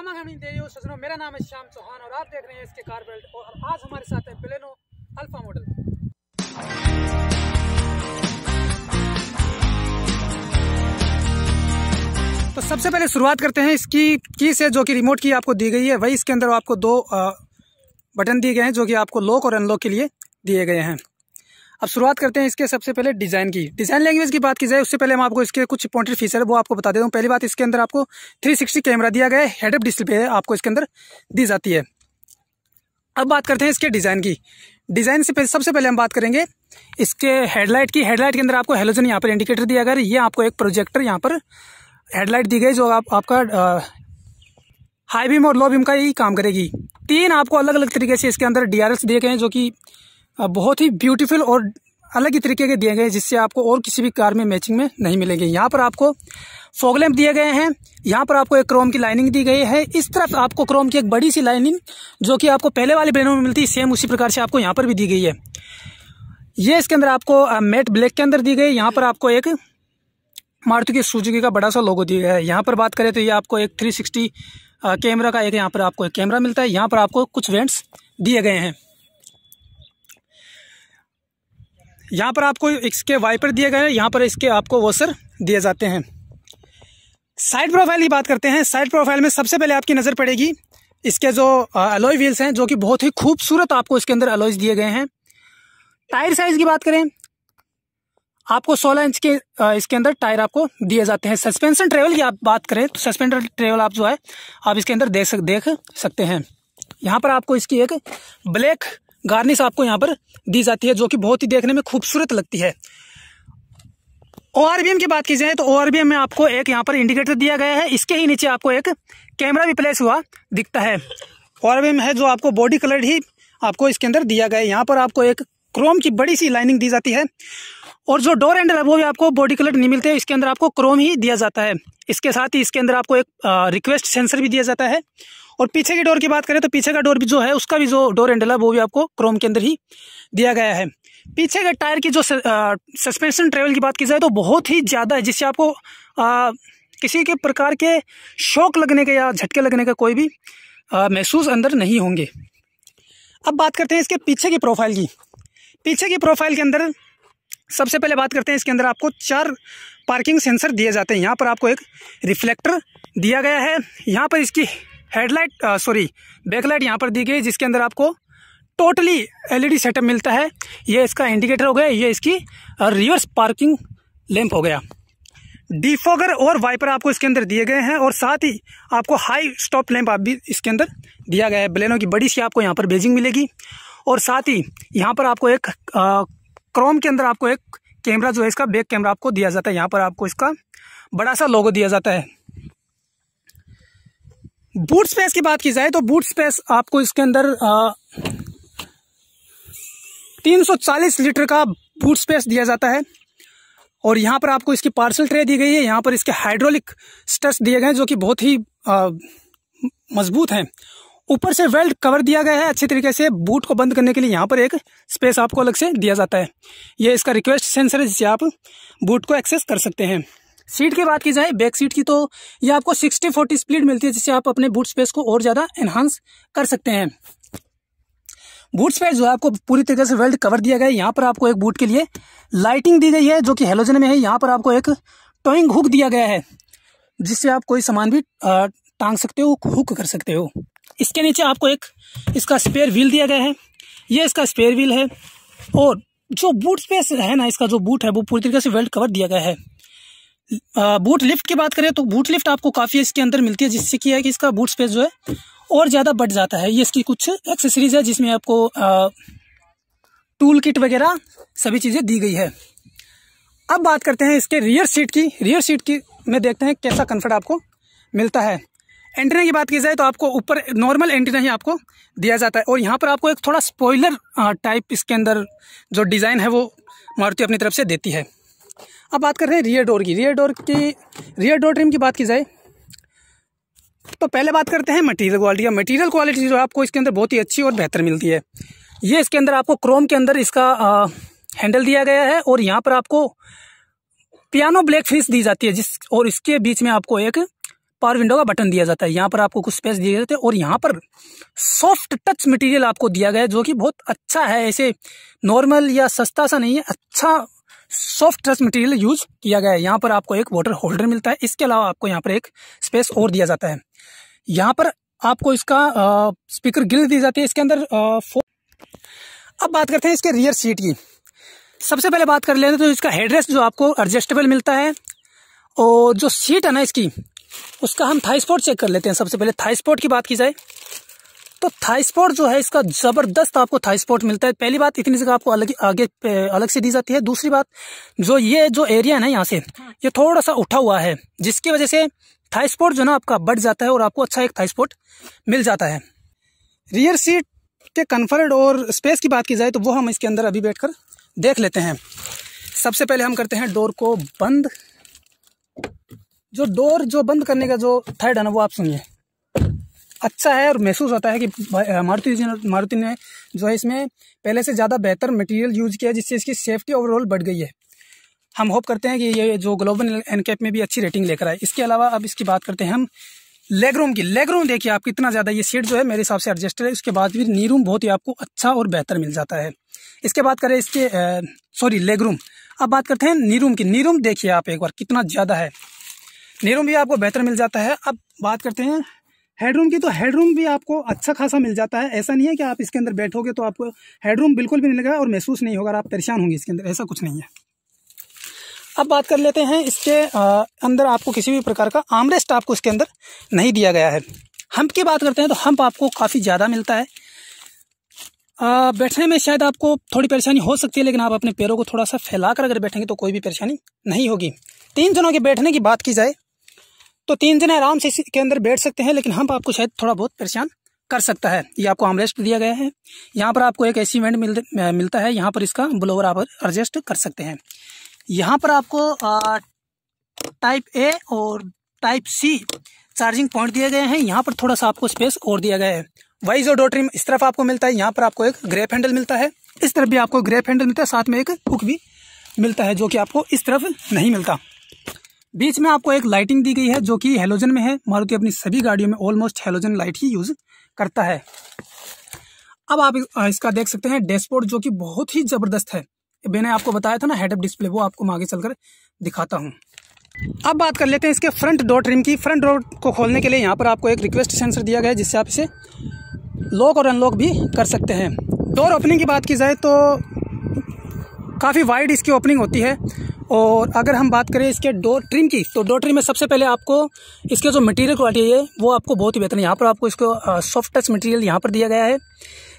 खमा खमनी देयो सजनों मेरा नाम है श्याम चौहान और आप देख रहे हैं इसके कार बेल्ट और आज हमारे साथ है प्लेनो अल्फा मॉडल तो सबसे पहले शुरुआत करते हैं इसकी की से जो कि रिमोट की आपको दी गई है वही इसके अंदर आपको दो आ, बटन दिए गए हैं जो कि आपको लॉक और अनलॉक के लिए दिए गए हैं अब शुरुआत करते हैं इसके सबसे पहले डिज़ाइन की डिज़ाइन लैंग्वेज की बात की जाए उससे पहले हम आपको इसके कुछ पॉइंटेड फीचर है वो आपको बता देता हूँ पहली बात इसके अंदर आपको 360 कैमरा दिया गया है हेडअप डिस्प्ले आपको इसके अंदर दी जाती है अब बात करते हैं इसके डिज़ाइन की डिज़ाइन से सबसे पहले हम बात करेंगे इसके हेडलाइट की हेडलाइट के अंदर आपको हेलोजन यहाँ पर इंडिकेटर दिया गया ये आपको एक प्रोजेक्टर यहाँ पर हेडलाइट दी गई जो आप, आपका हाई बीम और लो बीम का ही काम करेगी तीन आपको अलग अलग तरीके से इसके अंदर डी दिए गए हैं जो कि बहुत ही ब्यूटीफुल और अलग ही तरीके के दिए गए हैं जिससे आपको और किसी भी कार में मैचिंग में नहीं मिलेंगे यहाँ पर आपको फोगलेम्प दिए गए हैं यहाँ पर आपको एक क्रोम की लाइनिंग दी गई है इस तरफ आपको क्रोम की एक बड़ी सी लाइनिंग जो कि आपको पहले वाली ब्रेनों में मिलती है सेम उसी प्रकार से आपको यहाँ पर भी दी गई है ये इसके अंदर आपको मेट ब्लैक के अंदर दी गई यहाँ पर आपको एक मारुति की सूजगी का बड़ा सा लोगो दिया गया है यहाँ पर बात करें तो ये आपको एक थ्री कैमरा का एक यहाँ पर आपको एक कैमरा मिलता है यहाँ पर आपको कुछ वेंट्स दिए गए हैं यहाँ पर आपको इसके वाइपर दिए गए हैं यहाँ पर इसके आपको वॉशर दिए जाते हैं साइड प्रोफाइल की बात करते हैं साइड प्रोफाइल में सबसे पहले आपकी नज़र पड़ेगी इसके जो अलॉय व्हील्स हैं जो कि बहुत ही खूबसूरत आपको इसके अंदर अलॉयज दिए गए हैं टायर साइज़ की बात करें आपको 16 इंच के इसके अंदर टायर आपको दिए जाते हैं सस्पेंशन ट्रेवल की आप बात करें तो सस्पेंडर ट्रेवल आप जो है आप इसके अंदर देख सक देख सकते हैं यहाँ पर आपको इसकी एक ब्लैक गार्निश आपको यहाँ पर दी जाती है जो कि बहुत ही देखने में खूबसूरत लगती है ओ की बात की जाए तो ओ में आपको एक यहाँ पर इंडिकेटर दिया गया है इसके ही नीचे आपको एक कैमरा भी प्लेस हुआ दिखता है ओ है जो आपको बॉडी कलर ही आपको इसके अंदर दिया गया है यहाँ पर आपको एक क्रोम की बड़ी सी लाइनिंग दी जाती है और जो डोर हैंडल है वो भी आपको बॉडी कलर नहीं मिलते इसके अंदर आपको क्रोम ही दिया जाता है इसके साथ ही इसके अंदर आपको एक रिक्वेस्ट सेंसर भी दिया जाता है और पीछे के डोर की बात करें तो पीछे का डोर भी जो है उसका भी जो डोर हैंडल है वो भी आपको क्रोम के अंदर ही दिया गया है पीछे के टायर की जो सस्पेंशन ट्रेवल की बात की जाए तो बहुत ही ज़्यादा है जिससे आपको आ, किसी के प्रकार के शौक लगने के या झटके लगने का कोई भी महसूस अंदर नहीं होंगे अब बात करते हैं इसके पीछे की प्रोफाइल की पीछे की प्रोफाइल के अंदर सबसे पहले बात करते हैं इसके अंदर आपको चार पार्किंग सेंसर दिए जाते हैं यहाँ पर आपको एक रिफ्लेक्टर दिया गया है यहाँ पर इसकी हेडलाइट सॉरी बैकलाइट यहाँ पर दी गई जिसके अंदर आपको टोटली एलईडी सेटअप मिलता है ये इसका इंडिकेटर हो गया ये इसकी रिवर्स पार्किंग लैंप हो गया डिफोगर और वाइपर आपको इसके अंदर दिए गए हैं और साथ ही आपको हाई स्टॉप लैंप आप भी इसके अंदर दिया गया है ब्लेनो की बड़ी सी आपको यहाँ पर बेजिंग मिलेगी और साथ ही यहाँ पर आपको एक आ, क्रोम के अंदर आपको एक कैमरा जो है इसका बैक कैमरा आपको दिया जाता है यहाँ पर आपको इसका बड़ा सा लोगो दिया जाता है बूट स्पेस की बात की जाए तो बूट स्पेस आपको इसके अंदर आ, 340 लीटर का बूट स्पेस दिया जाता है और यहाँ पर आपको इसकी पार्सल ट्रे दी गई है यहाँ पर इसके हाइड्रोलिक स्टस दिए गए हैं जो कि बहुत ही मजबूत हैं ऊपर से वेल्ड कवर दिया गया है अच्छे तरीके से बूट को बंद करने के लिए यहाँ पर एक स्पेस आपको अलग से दिया जाता है ये इसका रिक्वेस्ट सेंसर है जिससे आप बूट को एक्सेस कर सकते हैं सीट की बात की जाए बैक सीट की तो ये आपको सिक्सटी फोर्टी स्प्लिट मिलती है जिससे आप अपने बूट स्पेस को और ज़्यादा एनहांस कर सकते हैं बूट स्पेस जो है आपको पूरी तरीके से वेल्ड कवर दिया गया है यहाँ पर आपको एक बूट के लिए लाइटिंग दी गई है जो कि हेलोजन में है यहाँ पर आपको एक टोइंग हुक दिया गया है जिससे आप कोई सामान भी टांग सकते हो हुक कर सकते हो इसके नीचे आपको एक इसका स्पेयर व्हील दिया गया है ये इसका स्पेयर व्हील है और जो बूट स्पेस है ना इसका जो बूट है वो पूरी तरीके से वेल्ड कवर दिया गया है बूट लिफ्ट की बात करें तो बूट लिफ्ट आपको काफ़ी इसके अंदर मिलती है जिससे क्या है कि इसका बूट स्पेस जो है और ज़्यादा बढ़ जाता है ये इसकी कुछ एक्सेसरीज है जिसमें आपको आ, टूल किट वगैरह सभी चीज़ें दी गई है अब बात करते हैं इसके रियर सीट की रियर सीट की में देखते हैं कैसा कम्फर्ट आपको मिलता है एंटीना की बात की जाए तो आपको ऊपर नॉर्मल एंटीना ही आपको दिया जाता है और यहाँ पर आपको एक थोड़ा स्पॉइलर टाइप इसके अंदर जो डिज़ाइन है वो मारुति अपनी तरफ से देती है अब बात कर रहे हैं रियर डोर की रियर डोर की रियर डोर ट्रिम की बात की जाए तो पहले बात करते हैं मटेरियल क्वालिटी का मटेरियल क्वालिटी जो है आपको इसके अंदर बहुत ही अच्छी और बेहतर मिलती है ये इसके अंदर आपको क्रोम के अंदर इसका आ, हैंडल दिया गया है और यहाँ पर आपको पियानो ब्लैक फिनिश दी जाती है जिस और इसके बीच में आपको एक पावर विंडो का बटन दिया जाता है यहाँ पर आपको कुछ स्पेस दिए जाते हैं और यहाँ पर सॉफ्ट टच मटेरियल आपको दिया गया है जो कि बहुत अच्छा है ऐसे नॉर्मल या सस्ता सा नहीं है अच्छा सॉफ्ट ट्रस्ट मटेरियल यूज किया गया है यहाँ पर आपको एक वाटर होल्डर मिलता है इसके अलावा आपको यहाँ पर एक स्पेस और दिया जाता है यहाँ पर आपको इसका आ, स्पीकर ग्रिल दी जाती है इसके अंदर आ, अब बात करते हैं इसके रियर सीट की सबसे पहले बात कर लेते हैं तो इसका हेडरेस्ट जो आपको एडजस्टेबल मिलता है और जो सीट है ना इसकी उसका हम थाई स्पॉट चेक कर लेते हैं सबसे पहले थाई स्पॉट की बात की जाए तो थाई स्पॉट जो है इसका जबरदस्त आपको थाई स्पॉट मिलता है पहली बात इतनी जगह आपको अलग आगे अलग से दी जाती है दूसरी बात जो ये जो एरिया है ना यहाँ से ये थोड़ा सा उठा हुआ है जिसकी वजह से थाई स्पॉट जो ना आपका बढ़ जाता है और आपको अच्छा एक थाई स्पॉट मिल जाता है रियर सीट के कन्फर्ट और स्पेस की बात की जाए तो वो हम इसके अंदर अभी बैठकर देख लेते हैं सबसे पहले हम करते हैं डोर को बंद जो डोर जो बंद करने का जो थर्ड है ना वो आप सुनिए अच्छा है और महसूस होता है कि मारुति मारुति ने जो है इसमें पहले से ज़्यादा बेहतर मटेरियल यूज़ किया जिससे इसकी सेफ्टी ओवरऑल बढ़ गई है हम होप करते हैं कि ये जो ग्लोबल एनकेप में भी अच्छी रेटिंग लेकर आए इसके अलावा अब इसकी बात करते हैं हम लेग रूम की लेग रूम देखिए आप कितना ज़्यादा ये सीट जो है मेरे हिसाब से एडजस्टेड है उसके बाद भी नी रूम बहुत ही आपको अच्छा और बेहतर मिल जाता है इसके बात करें इसके सॉरी लेग रूम अब बात करते हैं नी रूम की नी रूम देखिए आप एक बार कितना ज़्यादा है नी रूम भी आपको बेहतर मिल जाता है अब बात करते हैं हेडरूम की तो हेडरूम भी आपको अच्छा खासा मिल जाता है ऐसा नहीं है कि आप इसके अंदर बैठोगे तो आपको हेडरूम बिल्कुल भी नहीं लगेगा और महसूस नहीं होगा आप परेशान होंगे इसके अंदर ऐसा कुछ नहीं है अब बात कर लेते हैं इसके अंदर आपको किसी भी प्रकार का आमरेस्ट आपको इसके अंदर नहीं दिया गया है हम्प की बात करते हैं तो हम्प आपको काफ़ी ज़्यादा मिलता है बैठने में शायद आपको थोड़ी परेशानी हो सकती है लेकिन आप अपने पैरों को थोड़ा सा फैला कर अगर बैठेंगे तो कोई भी परेशानी नहीं होगी तीन जनों के बैठने की बात की जाए तो तीन दिन आराम से इसके अंदर बैठ सकते हैं लेकिन हम आपको शायद थोड़ा बहुत परेशान कर सकता है ये आपको आमरेस्ट दिया गया है यहाँ पर आपको एक ए वेंट मिल, मिलता है यहाँ पर इसका ब्लोवर आप एडजस्ट कर सकते हैं यहाँ पर आपको आ, टाइप ए और टाइप सी चार्जिंग पॉइंट दिए गए हैं यहाँ पर थोड़ा सा आपको स्पेस और दिया गया है वाइज और डोट्रिम इस तरफ आपको मिलता है यहाँ पर आपको एक ग्रेप हैंडल मिलता है इस तरफ भी आपको ग्रेप हैंडल मिलता है साथ में एक हुक भी मिलता है जो कि आपको इस तरफ नहीं मिलता बीच में आपको एक लाइटिंग दी गई है जो कि हेलोजन में है मारुति अपनी सभी गाड़ियों में ऑलमोस्ट हेलोजन लाइट ही यूज़ करता है अब आप इसका देख सकते हैं डैशबोर्ड जो कि बहुत ही ज़बरदस्त है मैंने आपको बताया था ना हेडअप डिस्प्ले वो आपको मैं आगे चलकर दिखाता हूँ अब बात कर लेते हैं इसके फ्रंट डोर ट्रिम की फ्रंट डोर को खोलने के लिए यहाँ पर आपको एक रिक्वेस्ट सेंसर दिया गया है जिससे आप इसे लॉक और अनलॉक भी कर सकते हैं डोर ओपनिंग की बात की जाए तो काफ़ी वाइड इसकी ओपनिंग होती है और अगर हम बात करें इसके डोर ट्रिम की तो डोर ट्रिम में सबसे पहले आपको इसके जो मटेरियल क्वालिटी है वो आपको बहुत ही बेहतर है यहाँ पर आपको इसको सॉफ्ट टच मटेरियल यहाँ पर दिया गया है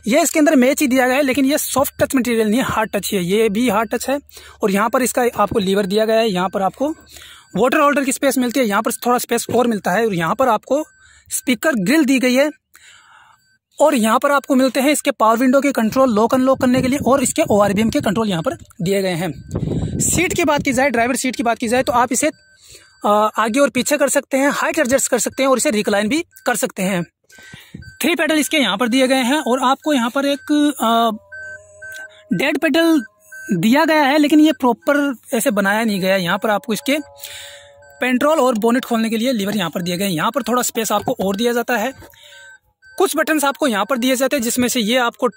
ये इसके अंदर मैच ही दिया गया है लेकिन ये सॉफ्ट टच मटेरियल नहीं है हार्ड टच है ये भी हार्ड टच है और यहाँ पर इसका आपको लीवर दिया गया है यहाँ पर आपको वाटर होल्डर की स्पेस मिलती है यहाँ पर थोड़ा स्पेस और मिलता है और यहाँ पर आपको स्पीकर ग्रिल दी गई है और यहाँ पर आपको मिलते हैं इसके पावर विंडो के कंट्रोल लॉक अनलॉक करने के लिए और इसके ओ के कंट्रोल यहाँ पर दिए गए हैं सीट की बात की जाए ड्राइवर सीट की बात की जाए तो आप इसे आगे और पीछे कर सकते हैं हाइट एडजस्ट कर सकते हैं और इसे रिक्लाइन भी कर सकते हैं थ्री पेडल इसके यहाँ पर दिए गए हैं और आपको यहाँ पर एक डेड पेडल दिया गया है लेकिन ये प्रॉपर ऐसे बनाया नहीं गया है यहाँ पर आपको इसके पेंट्रोल और बोनेट खोलने के लिए लीवर यहाँ पर दिए गए हैं यहाँ पर थोड़ा स्पेस आपको और दिया जाता है कुछ बटन्स आपको यहाँ पर दिए जाते हैं जिसमें से ये आपको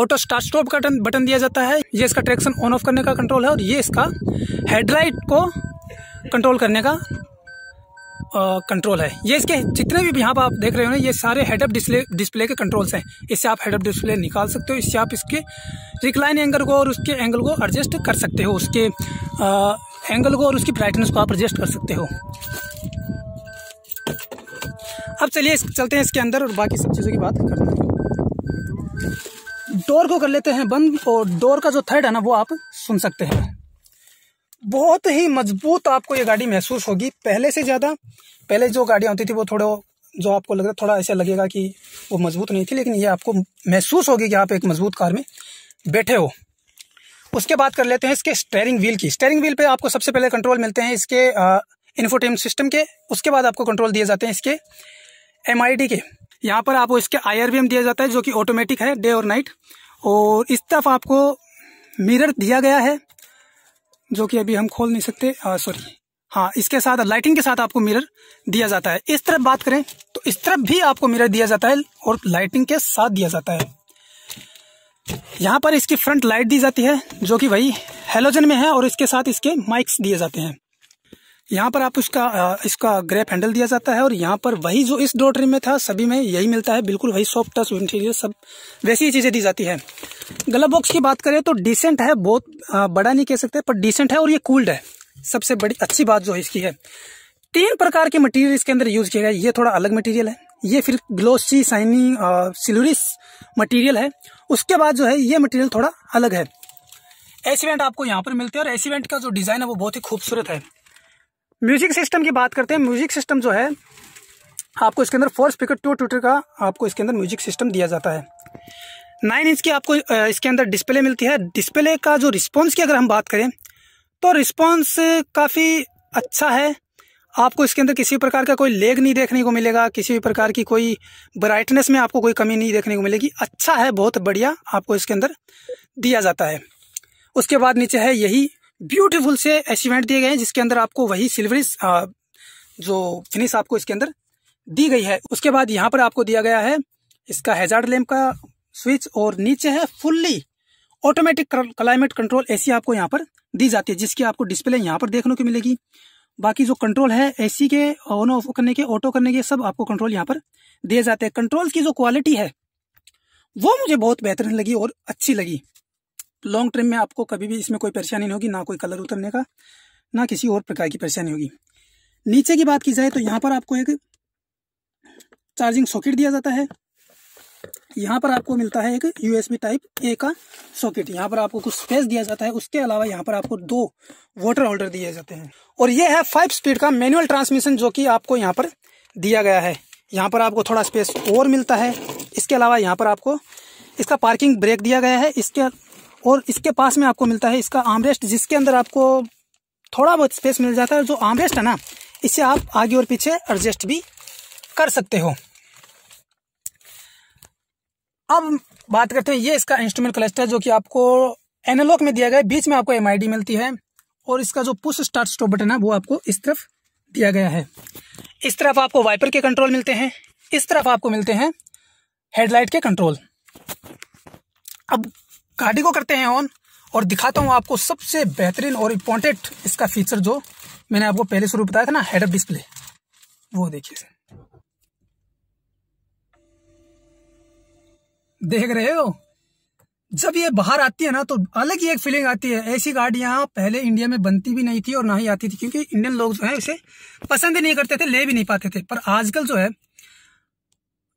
ऑटो स्टार्ट स्टॉप का बटन दिया जाता है ये इसका ट्रैक्शन ऑन ऑफ करने का कंट्रोल है और ये इसका हेडलाइट को कंट्रोल करने का कंट्रोल है ये इसके जितने भी यहाँ पर आप देख रहे हो ना ये सारे हेडअप डिस्प्ले डिस्प्ले के कंट्रोल्स हैं इससे आप हेडअप डिस्प्ले निकाल सकते हो इससे आप इसके रिक्लाइन एंगल को और उसके एंगल को एडजस्ट कर सकते हो उसके आ, एंगल को और उसकी ब्राइटनेस को आप एडजस्ट कर सकते हो अब चलिए चलते हैं इसके अंदर और बाकी सब चीज़ों की बात करते हैं डोर को कर लेते हैं बंद और डोर का जो थर्ड है ना वो आप सुन सकते हैं बहुत ही मजबूत आपको ये गाड़ी महसूस होगी पहले से ज़्यादा पहले जो गाड़ियाँ होती थी वो थोड़ा जो आपको लग रहा थोड़ा ऐसा लगेगा कि वो मजबूत नहीं थी लेकिन ये आपको महसूस होगी कि आप एक मजबूत कार में बैठे हो उसके बाद कर लेते हैं इसके स्टेयरिंग व्हील की स्टेयरिंग व्हील पे आपको सबसे पहले कंट्रोल मिलते हैं इसके इन्फोटेम सिस्टम के उसके बाद आपको कंट्रोल दिए जाते हैं इसके एम के यहाँ पर आपको इसके आई दिया जाता है जो कि ऑटोमेटिक है डे और नाइट और इस तरफ आपको मिरर दिया गया है जो कि अभी हम खोल नहीं सकते सॉरी हाँ इसके साथ लाइटिंग के साथ आपको मिरर दिया जाता है इस तरफ बात करें तो इस तरफ भी आपको मिरर दिया जाता है और लाइटिंग के साथ दिया जाता है यहाँ पर इसकी फ्रंट लाइट दी जाती है जो कि वही हेलोजन में है और इसके साथ इसके माइक्स दिए जाते हैं यहाँ पर आप उसका इसका ग्रेप हैंडल दिया जाता है और यहाँ पर वही जो इस डॉट में था सभी में यही मिलता है बिल्कुल वही सॉफ्ट टच इंटीरियर सब वैसी ही चीज़ें दी जाती है गला बॉक्स की बात करें तो डिसेंट है बहुत बड़ा नहीं कह सकते पर डिसेंट है और ये कूल्ड है सबसे बड़ी अच्छी बात जो है इसकी है तीन प्रकार के मटेरियल इसके अंदर यूज किया गया ये थोड़ा अलग मटेरियल है ये फिर ग्लोसी साइनी सिलोरिस मटेरियल है उसके बाद जो है ये मटेरियल थोड़ा अलग है एसीवेंट आपको यहाँ पर मिलते हैं और एसीवेंट का जो डिज़ाइन है वो बहुत ही खूबसूरत है म्यूजिक सिस्टम की बात करते हैं म्यूजिक सिस्टम जो है आपको इसके अंदर फोर स्पीकर टू ट्विटर का आपको इसके अंदर म्यूजिक सिस्टम दिया जाता है नाइन इंच की आपको इसके अंदर डिस्प्ले मिलती है डिस्प्ले का जो रिस्पॉन्स की अगर हम बात करें तो रिस्पॉन्स काफ़ी अच्छा है आपको इसके अंदर किसी प्रकार का कोई लेग नहीं देखने को मिलेगा किसी भी प्रकार की कोई ब्राइटनेस में आपको कोई कमी नहीं देखने को मिलेगी अच्छा है बहुत बढ़िया आपको इसके अंदर दिया जाता है उसके बाद नीचे है यही ब्यूटीफुल से अचीवमेंट दिए गए हैं जिसके अंदर आपको वही सिल्वरी जो फिनिश आपको इसके अंदर दी गई है उसके बाद यहाँ पर आपको दिया गया है इसका हेजार्ड लैम्प का स्विच और नीचे है fully automatic climate control AC आपको यहाँ पर दी जाती है जिसकी आपको डिस्प्ले यहाँ पर देखने को मिलेगी बाकी जो कंट्रोल है एसी के ऑन ऑफ करने के ऑटो करने के सब आपको कंट्रोल यहाँ पर दिए जाते हैं कंट्रोल की जो क्वालिटी है वो मुझे बहुत बेहतरीन लगी और अच्छी लगी लॉन्ग टर्म में आपको कभी भी इसमें कोई परेशानी नहीं होगी ना कोई कलर उतरने का ना किसी और प्रकार की परेशानी होगी नीचे की बात की जाए तो यहाँ पर आपको एक चार्जिंग सॉकेट दिया जाता है यहाँ पर आपको मिलता है एक यूएसबी टाइप ए का सॉकेट यहाँ पर आपको कुछ स्पेस दिया जाता है उसके अलावा यहाँ पर आपको दो वाटर होल्डर दिए जाते हैं और ये है फाइव स्पीड का मैनुअल ट्रांसमिशन जो कि आपको यहाँ पर दिया गया है यहाँ पर आपको थोड़ा स्पेस और मिलता है इसके अलावा यहाँ पर आपको इसका पार्किंग ब्रेक दिया गया है इसके और इसके पास में आपको मिलता है इसका आमरेस्ट जिसके अंदर आपको थोड़ा बहुत स्पेस मिल जाता है जो आमरेस्ट है ना इसे आप आगे और पीछे एडजस्ट भी कर सकते हो अब बात करते हैं ये इसका इंस्ट्रूमेंट क्लस्टर जो कि आपको एनालॉग में दिया गया है बीच में आपको एम मिलती है और इसका जो पुश स्टार्ट स्टॉप बटन है वो आपको इस तरफ दिया गया है इस तरफ आपको वाइपर के कंट्रोल मिलते हैं इस तरफ आपको मिलते हैं हेडलाइट के कंट्रोल अब गाड़ी को करते हैं ऑन और दिखाता हूँ आपको सबसे बेहतरीन और इम्पोर्टेंट इसका फीचर जो मैंने आपको पहले शुरू बताया था ना हेडअप डिस्प्ले वो देखिए देख रहे हो जब ये बाहर आती है ना तो अलग ही एक फीलिंग आती है ऐसी गाड़ियां पहले इंडिया में बनती भी नहीं थी और ना ही आती थी क्योंकि इंडियन लोग जो है इसे पसंद ही नहीं करते थे ले भी नहीं पाते थे पर आजकल जो है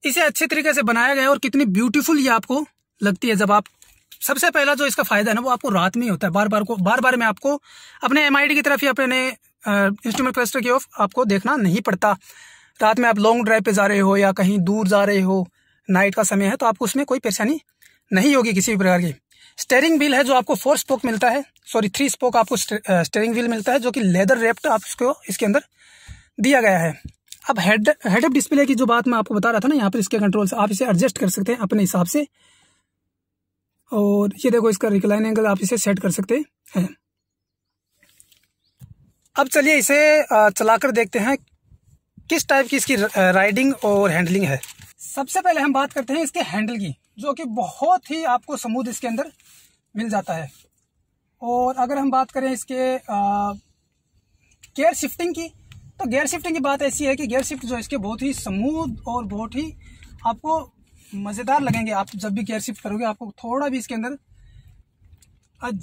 इसे अच्छे तरीके से बनाया गया और कितनी ब्यूटीफुल ये आपको लगती है जब आप सबसे पहला जो इसका फायदा है ना वो आपको रात में ही होता है बार बार को बार बार में आपको अपने एम की तरफ या अपने इंस्ट्रूमेंट क्लस्टर की ओर आपको देखना नहीं पड़ता रात में आप लॉन्ग ड्राइव पे जा रहे हो या कहीं दूर जा रहे हो नाइट का समय है तो आपको उसमें कोई परेशानी नहीं होगी किसी भी प्रकार की स्टेयरिंग व्हील है जो आपको फोर स्पोक मिलता है सॉरी थ्री स्पोक आपको स्टेयरिंग व्हील मिलता है जो कि लेदर रेप्ट आप उसको इसके अंदर दिया गया है अब हेड हेडअप डिस्प्ले की जो बात मैं आपको बता रहा था ना यहाँ पर इसके कंट्रोल से आप इसे एडजस्ट कर सकते हैं अपने हिसाब से और ये देखो इसका रिक्लाइन एंगल आप इसे सेट कर सकते हैं अब चलिए इसे चलाकर देखते हैं किस टाइप की इसकी राइडिंग और हैंडलिंग है सबसे पहले हम बात करते हैं इसके हैंडल की जो कि बहुत ही आपको समूद इसके अंदर मिल जाता है और अगर हम बात करें इसके गेयर शिफ्टिंग की तो गेयर शिफ्टिंग की बात ऐसी है कि गेयर शिफ्ट जो इसके बहुत ही समूद और बहुत ही आपको मज़ेदार लगेंगे आप जब भी गेयर शिफ्ट करोगे आपको थोड़ा भी इसके अंदर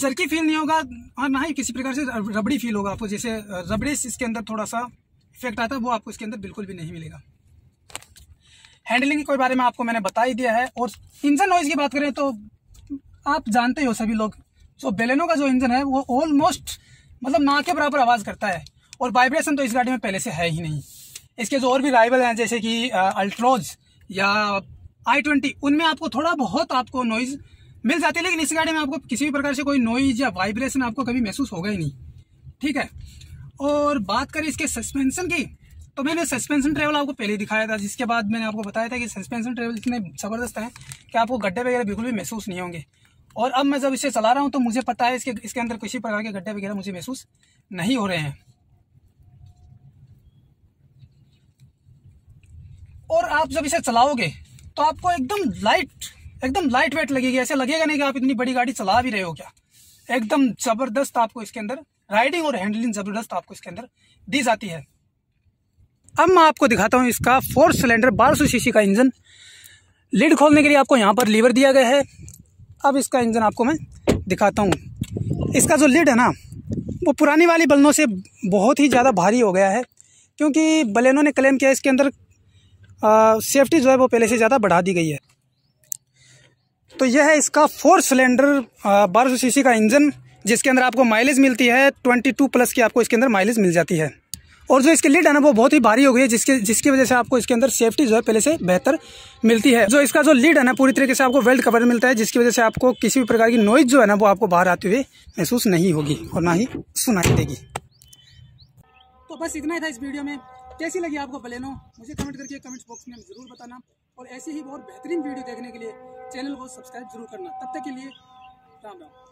जरकी फील नहीं होगा और ना ही किसी प्रकार से रबड़ी फील होगा आपको जैसे रबड़ी इसके अंदर थोड़ा सा इफेक्ट आता है वो आपको इसके अंदर बिल्कुल भी नहीं मिलेगा हैंडलिंग के बारे में आपको मैंने बता ही दिया है और इंजन नॉइज़ की बात करें तो आप जानते ही हो सभी लोग जो बेलेनो का जो इंजन है वो ऑलमोस्ट मतलब ना के बराबर आवाज़ करता है और वाइब्रेशन तो इस गाड़ी में पहले से है ही नहीं इसके जो और भी राइवल हैं जैसे कि अल्ट्रोज या आई ट्वेंटी उनमें आपको थोड़ा बहुत आपको नॉइज मिल जाती है लेकिन इस गाड़ी में आपको किसी भी प्रकार से कोई नॉइज या वाइब्रेशन आपको कभी महसूस होगा ही नहीं ठीक है और बात करें इसके सस्पेंशन की तो मैंने सस्पेंशन ट्रेवल आपको पहले दिखाया था जिसके बाद मैंने आपको बताया था कि सस्पेंशन ट्रेवल इतने ज़बरदस्त हैं कि आपको गड्ढे वगैरह बिल्कुल भी महसूस नहीं होंगे और अब मैं जब इसे चला रहा हूँ तो मुझे पता है इसके इसके अंदर किसी प्रकार के गड्ढे वगैरह मुझे महसूस नहीं हो रहे हैं और आप जब इसे चलाओगे तो आपको एकदम लाइट एकदम लाइट वेट लगेगी ऐसे लगेगा नहीं कि आप इतनी बड़ी गाड़ी चला भी रहे हो क्या एकदम जबरदस्त आपको इसके अंदर राइडिंग और हैंडलिंग जबरदस्त आपको इसके अंदर दी जाती है अब मैं आपको दिखाता हूँ इसका फोर सिलेंडर 1200 सीसी का इंजन लीड खोलने के लिए आपको यहाँ पर लीवर दिया गया है अब इसका इंजन आपको मैं दिखाता हूँ इसका जो लीड है ना वो पुरानी वाली बलनों से बहुत ही ज़्यादा भारी हो गया है क्योंकि बलनों ने क्लेम किया इसके अंदर सेफ्टी जो है वो पहले से ज़्यादा बढ़ा दी गई है तो यह है इसका फोर सिलेंडर बारह सौ का इंजन जिसके अंदर आपको माइलेज मिलती है ट्वेंटी प्लस की आपको इसके अंदर माइलेज मिल जाती है और जो इसकी लिड है ना वो बहुत ही भारी हो गई है जिसके जिसकी वजह से आपको इसके अंदर सेफ्टी जो है पहले से बेहतर मिलती है जो इसका जो लीड है ना पूरी तरीके से आपको वेल्ड कवर मिलता है जिसकी वजह से आपको किसी भी प्रकार की नॉइज जो है ना वो आपको बाहर आते हुए महसूस नहीं होगी और ना ही सुनाई देगी तो बस इतना ही था इस वीडियो में कैसी लगी आपको बलेनो मुझे कमेंट करके कमेंट बॉक्स में ज़रूर बताना और ऐसी ही बहुत बेहतरीन वीडियो देखने के लिए चैनल को सब्सक्राइब जरूर करना तब तक के लिए राम राम